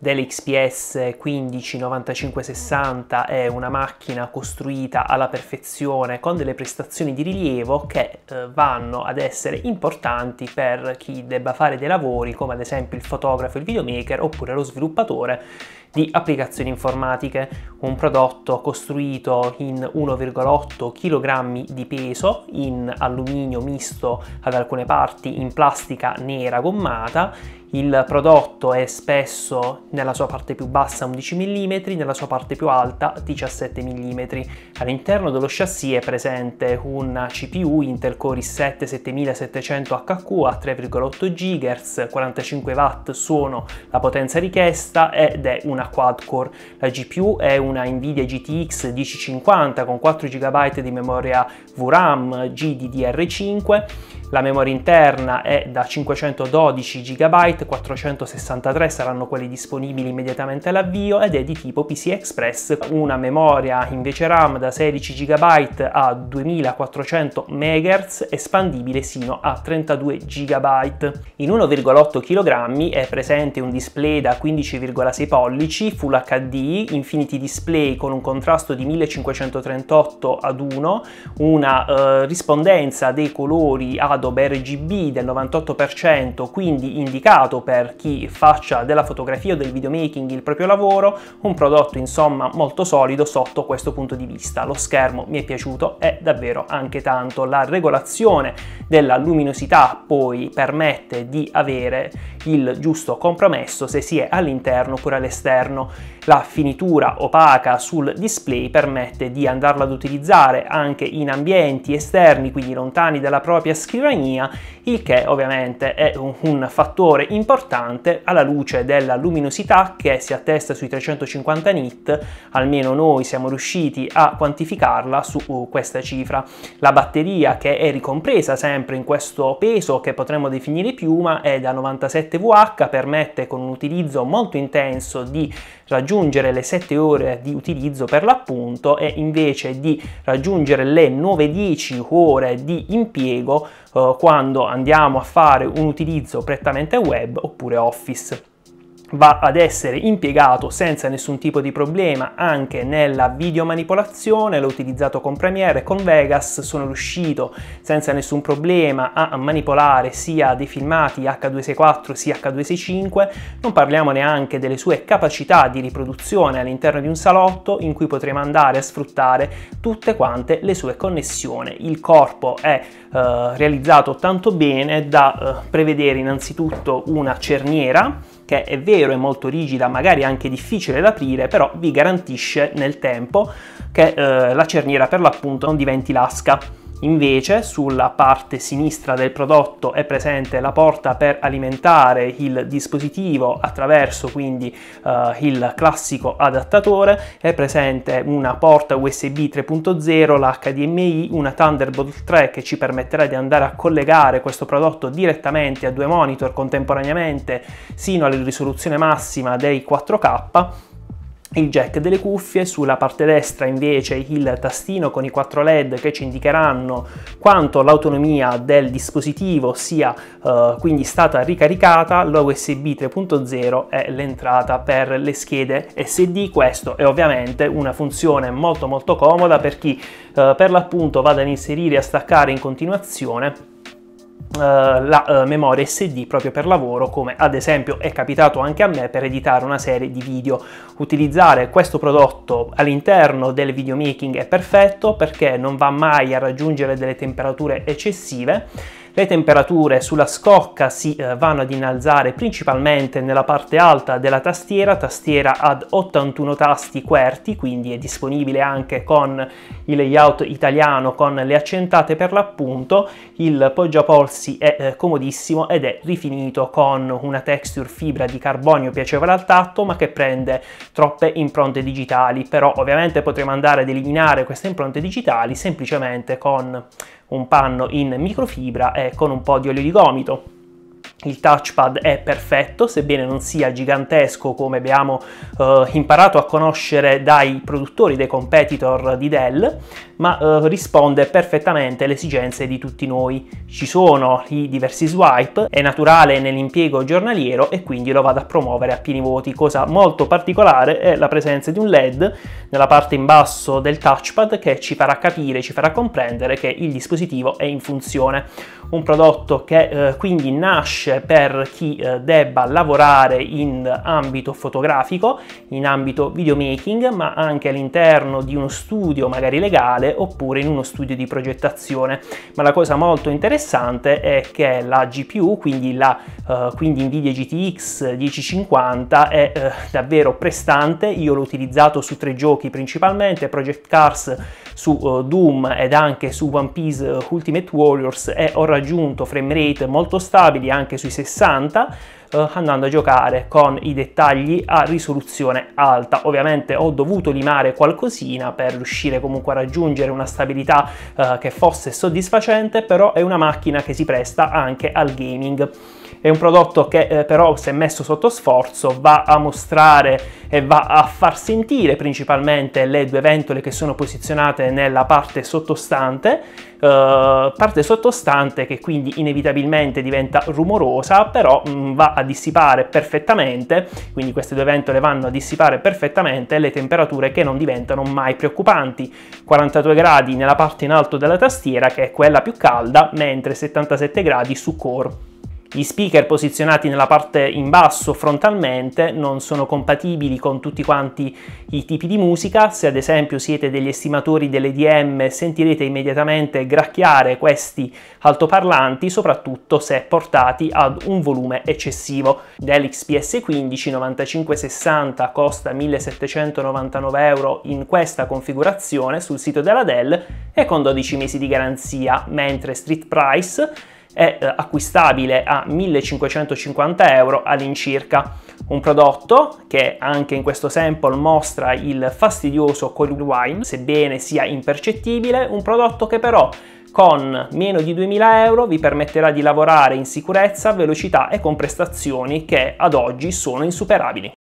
dell'XPS 15 9560 è una macchina costruita alla perfezione con delle prestazioni di rilievo che eh, vanno ad essere importanti per chi debba fare dei lavori come ad esempio il fotografo, il videomaker oppure lo sviluppatore di applicazioni informatiche, un prodotto costruito in 1,8 kg di peso, in alluminio misto ad alcune parti, in plastica nera gommata, il prodotto è spesso nella sua parte più bassa 11 mm, nella sua parte più alta 17 mm. All'interno dello chassis è presente una CPU Intel Core i7 7700HQ a 3,8 GHz, 45 W sono la potenza richiesta ed è una una quad-core. La GPU è una Nvidia GTX 1050 con 4 GB di memoria VRAM GDDR5 la memoria interna è da 512 GB, 463 saranno quelli disponibili immediatamente all'avvio ed è di tipo PC Express. Una memoria invece RAM da 16 GB a 2400 MHz espandibile sino a 32 GB. In 1,8 kg è presente un display da 15,6 pollici Full HD, Infinity Display con un contrasto di 1538 ad 1, una eh, rispondenza dei colori ad Adobe RGB del 98%, quindi indicato per chi faccia della fotografia o del videomaking il proprio lavoro, un prodotto insomma molto solido sotto questo punto di vista. Lo schermo mi è piaciuto e davvero anche tanto. La regolazione della luminosità poi permette di avere il giusto compromesso se si è all'interno oppure all'esterno la finitura opaca sul display permette di andarla ad utilizzare anche in ambienti esterni, quindi lontani dalla propria scrivania, il che ovviamente è un, un fattore importante alla luce della luminosità che si attesta sui 350 nit, almeno noi siamo riusciti a quantificarla su uh, questa cifra. La batteria che è ricompresa sempre in questo peso che potremmo definire piuma è da 97 VH, permette con un utilizzo molto intenso di raggiungere le 7 ore di utilizzo per l'appunto e invece di raggiungere le 9-10 ore di impiego eh, quando andiamo a fare un utilizzo prettamente web oppure office va ad essere impiegato senza nessun tipo di problema anche nella videomanipolazione, l'ho utilizzato con Premiere e con Vegas, sono riuscito senza nessun problema a manipolare sia dei filmati H264 sia H265, non parliamo neanche delle sue capacità di riproduzione all'interno di un salotto in cui potremo andare a sfruttare tutte quante le sue connessioni. Il corpo è eh, realizzato tanto bene da eh, prevedere innanzitutto una cerniera, che è vero è molto rigida, magari anche difficile da aprire, però vi garantisce nel tempo che eh, la cerniera per l'appunto non diventi lasca. Invece sulla parte sinistra del prodotto è presente la porta per alimentare il dispositivo attraverso quindi eh, il classico adattatore, è presente una porta USB 3.0, l'HDMI, una Thunderbolt 3 che ci permetterà di andare a collegare questo prodotto direttamente a due monitor contemporaneamente sino alla risoluzione massima dei 4K il jack delle cuffie, sulla parte destra invece il tastino con i quattro led che ci indicheranno quanto l'autonomia del dispositivo sia eh, quindi stata ricaricata, la 3.0 è l'entrata per le schede SD, questo è ovviamente una funzione molto molto comoda per chi eh, per l'appunto vada ad inserire e a staccare in continuazione eh, la eh, memoria SD proprio per lavoro come ad esempio è capitato anche a me per editare una serie di video. Utilizzare questo prodotto all'interno del videomaking è perfetto perché non va mai a raggiungere delle temperature eccessive le temperature sulla scocca si eh, vanno ad innalzare principalmente nella parte alta della tastiera, tastiera ad 81 tasti QWERTY, quindi è disponibile anche con il layout italiano con le accentate per l'appunto, il poggiapolsi è eh, comodissimo ed è rifinito con una texture fibra di carbonio piacevole al tatto ma che prende troppe impronte digitali, però ovviamente potremo andare ad eliminare queste impronte digitali semplicemente con un panno in microfibra e con un po' di olio di gomito. Il touchpad è perfetto, sebbene non sia gigantesco come abbiamo eh, imparato a conoscere dai produttori, dei competitor di Dell, ma eh, risponde perfettamente alle esigenze di tutti noi. Ci sono i diversi swipe, è naturale nell'impiego giornaliero e quindi lo vado a promuovere a pieni voti. Cosa molto particolare è la presenza di un LED nella parte in basso del touchpad che ci farà capire, ci farà comprendere che il dispositivo è in funzione. Un prodotto che eh, quindi nasce coach per chi eh, debba lavorare in ambito fotografico, in ambito videomaking, ma anche all'interno di uno studio magari legale oppure in uno studio di progettazione. Ma la cosa molto interessante è che la GPU, quindi, la, eh, quindi Nvidia GTX 1050, è eh, davvero prestante. Io l'ho utilizzato su tre giochi principalmente, Project Cars su eh, Doom ed anche su One Piece eh, Ultimate Warriors e ho raggiunto frame rate molto stabili anche sui 60 eh, andando a giocare con i dettagli a risoluzione alta ovviamente ho dovuto limare qualcosina per riuscire comunque a raggiungere una stabilità eh, che fosse soddisfacente però è una macchina che si presta anche al gaming è un prodotto che eh, però se messo sotto sforzo va a mostrare e va a far sentire principalmente le due ventole che sono posizionate nella parte sottostante, eh, parte sottostante che quindi inevitabilmente diventa rumorosa, però mh, mm, va a dissipare perfettamente, quindi queste due ventole vanno a dissipare perfettamente le temperature che non diventano mai preoccupanti, 42 gradi nella parte in alto della tastiera che è quella più calda, mentre 77 gradi su core. Gli speaker posizionati nella parte in basso frontalmente non sono compatibili con tutti quanti i tipi di musica, se ad esempio siete degli estimatori dell'EDM sentirete immediatamente gracchiare questi altoparlanti, soprattutto se portati ad un volume eccessivo. L'XPS 15 9560 costa 1799 euro in questa configurazione sul sito della Dell e con 12 mesi di garanzia, mentre Street Price è eh, acquistabile a 1550 euro all'incirca. Un prodotto che anche in questo sample mostra il fastidioso coil wine, sebbene sia impercettibile, un prodotto che però con meno di 2000 euro vi permetterà di lavorare in sicurezza, velocità e con prestazioni che ad oggi sono insuperabili.